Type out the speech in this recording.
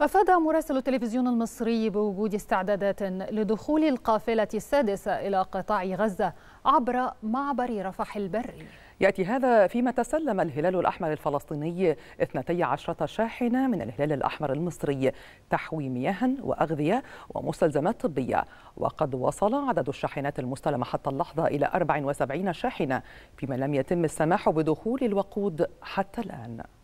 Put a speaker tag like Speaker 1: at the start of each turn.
Speaker 1: أفاد مراسل التلفزيون المصري بوجود استعدادات لدخول القافلة السادسة إلى قطاع غزة عبر معبر رفح البري
Speaker 2: يأتي هذا فيما تسلم الهلال الأحمر الفلسطيني 12 شاحنة من الهلال الأحمر المصري تحوي مياه وأغذية ومستلزمات طبية وقد وصل عدد الشاحنات المستلمة حتى اللحظة إلى 74 شاحنة فيما لم يتم السماح بدخول الوقود حتى الآن